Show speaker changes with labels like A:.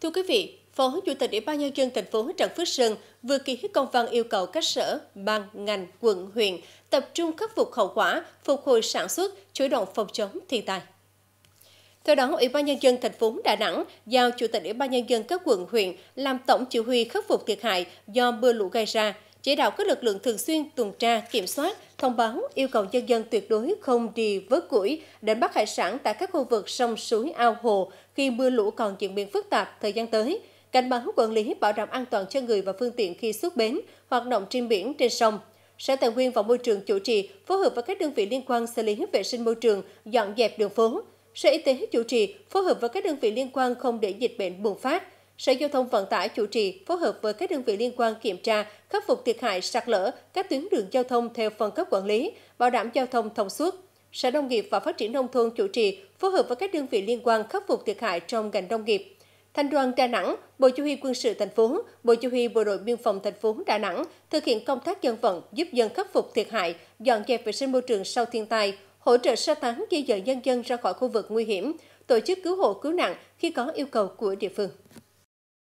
A: Thưa quý vị, Phó Chủ tịch Ủy ban Nhân dân thành phố Trần Phước Sơn vừa ký công văn yêu cầu các sở, ban, ngành, quận, huyện tập trung khắc phục hậu quả, phục hồi sản xuất, chủ động phòng chống thiên tai. Theo đó, Ủy ban Nhân dân thành phố Đà Nẵng giao Chủ tịch Ủy ban Nhân dân các quận huyện làm tổng chỉ huy khắc phục thiệt hại do mưa lũ gây ra – chỉ đạo các lực lượng thường xuyên tuần tra, kiểm soát, thông báo, yêu cầu nhân dân tuyệt đối không đi vớt củi, đánh bắt hải sản tại các khu vực sông suối ao hồ khi mưa lũ còn diễn biến phức tạp thời gian tới, cảnh báo quản lý bảo đảm an toàn cho người và phương tiện khi xuất bến, hoạt động trên biển trên sông. Sở Tài nguyên và Môi trường chủ trì phối hợp với các đơn vị liên quan xử lý vệ sinh môi trường, dọn dẹp đường phố. Sở Y tế chủ trì phối hợp với các đơn vị liên quan không để dịch bệnh bùng phát, Sở Giao thông Vận tải chủ trì phối hợp với các đơn vị liên quan kiểm tra, khắc phục thiệt hại sạt lở các tuyến đường giao thông theo phân cấp quản lý, bảo đảm giao thông thông suốt. Sở Nông nghiệp và Phát triển Nông thôn chủ trì phối hợp với các đơn vị liên quan khắc phục thiệt hại trong ngành nông nghiệp. Thành đoàn Đà Nẵng, Bộ Chỉ huy Quân sự thành phố, Bộ Chỉ huy Bộ đội Biên phòng thành phố Đà Nẵng thực hiện công tác dân vận giúp dân khắc phục thiệt hại, dọn dẹp vệ sinh môi trường sau thiên tai, hỗ trợ sơ tán di dời nhân dân ra khỏi khu vực nguy hiểm, tổ chức cứu hộ cứu nạn khi có yêu cầu của địa phương.